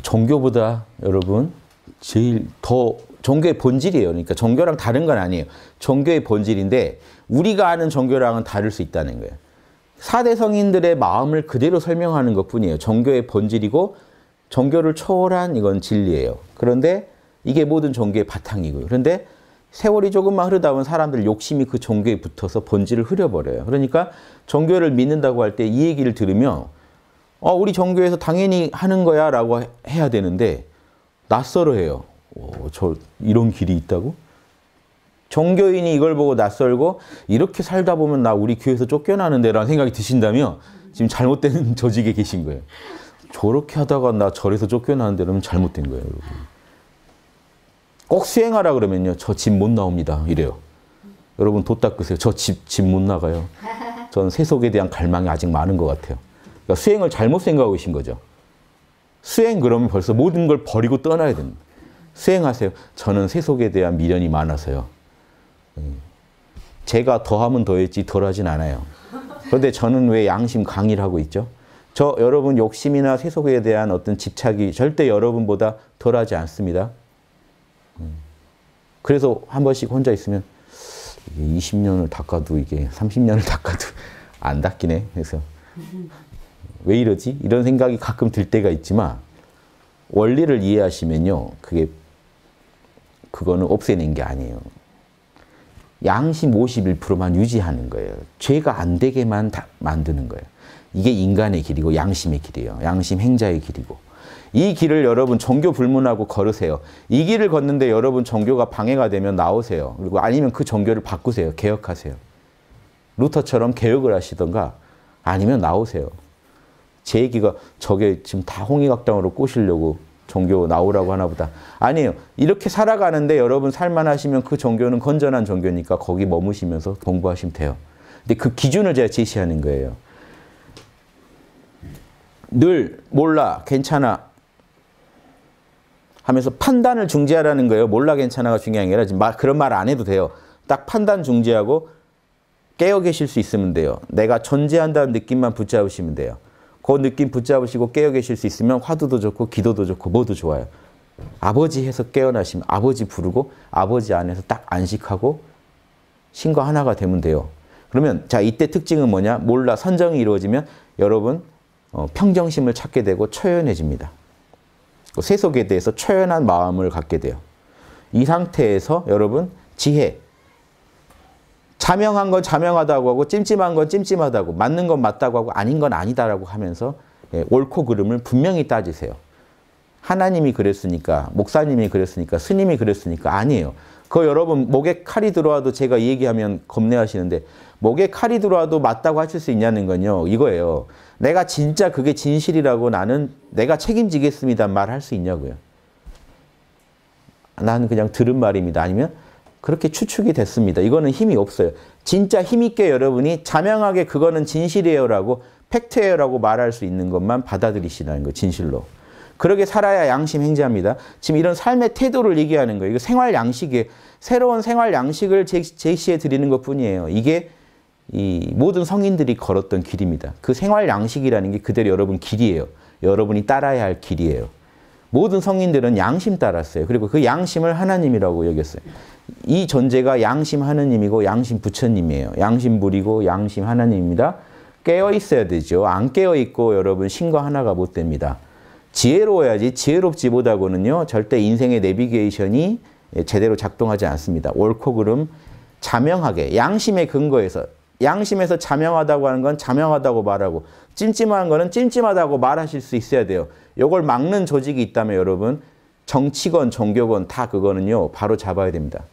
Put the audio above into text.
그 종교보다 여러분 제일 더 종교의 본질이에요. 그러니까 종교랑 다른 건 아니에요. 종교의 본질인데 우리가 아는 종교랑은 다를 수 있다는 거예요. 4대 성인들의 마음을 그대로 설명하는 것뿐이에요. 종교의 본질이고 종교를 초월한 이건 진리예요. 그런데 이게 모든 종교의 바탕이고요. 그런데 세월이 조금만 흐르다 보면 사람들 욕심이 그 종교에 붙어서 본질을 흐려버려요. 그러니까 종교를 믿는다고 할 때 이 얘기를 들으면 어, 우리 종교에서 당연히 하는 거야 라고 해야 되는데 낯설어 해요. 어, 저 이런 길이 있다고? 종교인이 이걸 보고 낯설고 이렇게 살다 보면 나 우리 교회에서 쫓겨나는데 라는 생각이 드신다면 지금 잘못된 조직에 계신 거예요. 저렇게 하다가 나 절에서 쫓겨나는데 그러면 잘못된 거예요. 여러분. 꼭 수행하라 그러면요. 저 집 못 나옵니다. 이래요. 여러분 도 닦으세요. 저 집 집 못 나가요. 저는 세속에 대한 갈망이 아직 많은 것 같아요. 그러니까 수행을 잘못 생각하고 계신 거죠. 수행 그러면 벌써 모든 걸 버리고 떠나야 됩니다. 수행하세요. 저는 세속에 대한 미련이 많아서요. 음. 제가 더하면 더했지 덜하진 않아요. 그런데 저는 왜 양심 강의를 하고 있죠? 저 여러분 욕심이나 세속에 대한 어떤 집착이 절대 여러분보다 덜하지 않습니다. 음. 그래서 한 번씩 혼자 있으면 20년을 닦아도 이게 30년을 닦아도 안 닦이네. 그래서 왜 이러지? 이런 생각이 가끔 들 때가 있지만 원리를 이해하시면요. 그게 그거는 없애는 게 아니에요. 양심 51%만 유지하는 거예요. 죄가 안 되게만 만드는 거예요. 이게 인간의 길이고 양심의 길이에요. 양심 행자의 길이고. 이 길을 여러분 종교 불문하고 걸으세요. 이 길을 걷는데 여러분 종교가 방해가 되면 나오세요. 그리고 아니면 그 종교를 바꾸세요. 개혁하세요. 루터처럼 개혁을 하시던가 아니면 나오세요. 제 얘기가 저게 지금 다 홍의각당으로 꼬시려고 종교 나오라고 하나 보다. 아니에요. 이렇게 살아가는데 여러분 살만 하시면 그 종교는 건전한 종교니까 거기 머무시면서 공부하시면 돼요. 근데 그 기준을 제가 제시하는 거예요. 늘 몰라, 괜찮아, 하면서 판단을 중지하라는 거예요. 몰라 괜찮아가 중요한 게 아니라 말, 그런 말 안 해도 돼요. 딱 판단 중지하고 깨어 계실 수 있으면 돼요. 내가 존재한다는 느낌만 붙잡으시면 돼요. 그 느낌 붙잡으시고 깨어 계실 수 있으면 화두도 좋고 기도도 좋고 뭐도 좋아요. 아버지 해서 깨어나시면 아버지 부르고 아버지 안에서 딱 안식하고 신과 하나가 되면 돼요. 그러면 자 이때 특징은 뭐냐? 몰라 선정이 이루어지면 여러분 어, 평정심을 찾게 되고 초연해집니다. 그 세속에 대해서 초연한 마음을 갖게 돼요. 이 상태에서 여러분 지혜, 자명한 건 자명하다고 하고 찜찜한 건 찜찜하다고 맞는 건 맞다고 하고 아닌 건 아니다라고 하면서 예, 옳고 그름을 분명히 따지세요. 하나님이 그랬으니까 목사님이 그랬으니까 스님이 그랬으니까 아니에요. 그 여러분 목에 칼이 들어와도 제가 이 얘기하면 겁내하시는데 목에 칼이 들어와도 맞다고 하실 수 있냐는 건요. 이거예요. 내가 진짜 그게 진실이라고 나는 내가 책임지겠습니다 말할수 있냐고요. 나는 그냥 들은 말입니다. 아니면 그렇게 추측이 됐습니다. 이거는 힘이 없어요. 진짜 힘있게 여러분이 자명하게 그거는 진실이에요라고 팩트예요라고 말할 수 있는 것만 받아들이시라는 거 진실로. 그러게 살아야 양심 행자입니다. 지금 이런 삶의 태도를 얘기하는 거예요. 이거 생활 양식에 새로운 생활 양식을 제시해 드리는 것뿐이에요. 이게 이 모든 성인들이 걸었던 길입니다. 그 생활 양식이라는 게 그대로 여러분 길이에요. 여러분이 따라야 할 길이에요. 모든 성인들은 양심 따랐어요. 그리고 그 양심을 하나님이라고 여겼어요. 이 존재가 양심 하느님이고 양심 부처님이에요. 양심 불이고 양심 하나님입니다. 깨어 있어야 되죠. 안 깨어 있고 여러분 신과 하나가 못 됩니다. 지혜로워야지 지혜롭지 못하고는요. 절대 인생의 내비게이션이 제대로 작동하지 않습니다. 옳고 그름 자명하게 양심의 근거에서 양심에서 자명하다고 하는 건 자명하다고 말하고 찜찜한 거는 찜찜하다고 말하실 수 있어야 돼요. 요걸 막는 조직이 있다면 여러분 정치건 종교건 다 그거는요. 바로 잡아야 됩니다.